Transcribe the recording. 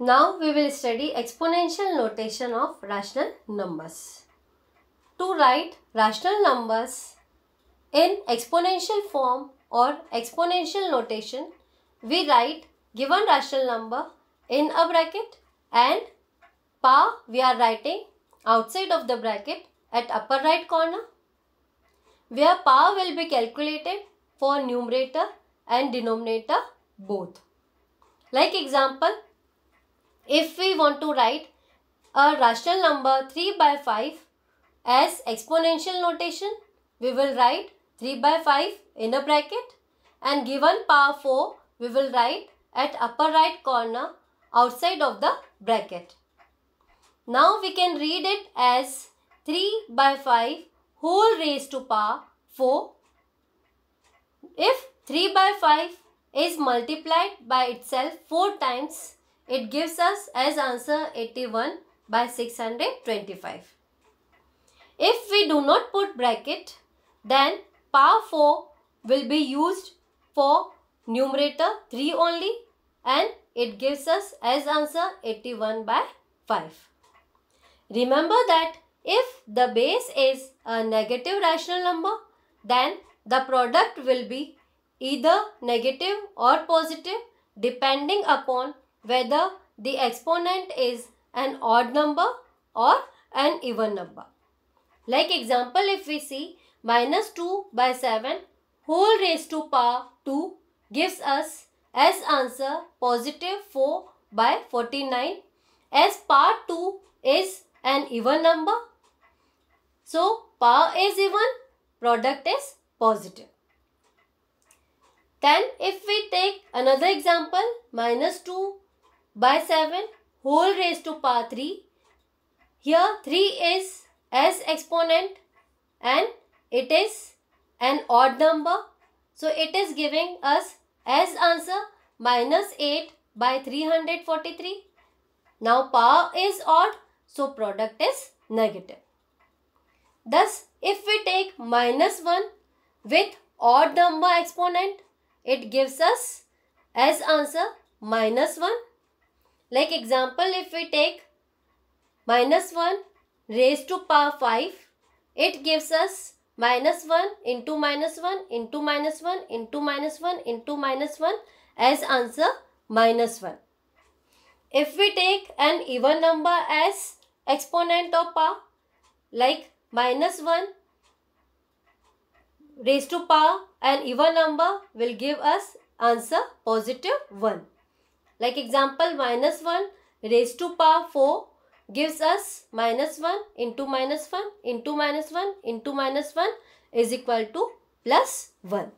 Now we will study exponential notation of rational numbers. To write rational numbers in exponential form or exponential notation, we write given rational number in a bracket and power we are writing outside of the bracket at upper right corner where power will be calculated for numerator and denominator both. Like example if we want to write a rational number 3 by 5 as exponential notation, we will write 3 by 5 in a bracket and given power 4, we will write at upper right corner outside of the bracket. Now we can read it as 3 by 5 whole raised to power 4. If 3 by 5 is multiplied by itself 4 times, it gives us as answer 81 by 625. If we do not put bracket, then power 4 will be used for numerator 3 only and it gives us as answer 81 by 5. Remember that if the base is a negative rational number, then the product will be either negative or positive depending upon whether the exponent is an odd number or an even number. Like example if we see minus 2 by 7 whole raised to power 2 gives us as answer positive 4 by 49 as power 2 is an even number. So power is even product is positive. Then if we take another example minus 2 by 7 whole raised to power 3. Here 3 is as exponent and it is an odd number. So it is giving us as answer minus 8 by 343. Now power is odd so product is negative. Thus if we take minus 1 with odd number exponent it gives us as answer minus 1 like example, if we take minus 1 raised to power 5, it gives us minus 1 into minus 1 into minus 1 into minus 1 into minus 1 as answer minus 1. If we take an even number as exponent of power like minus 1 raised to power an even number will give us answer positive 1. Like example minus 1 raised to power 4 gives us minus 1 into minus 1 into minus 1 into minus 1 is equal to plus 1.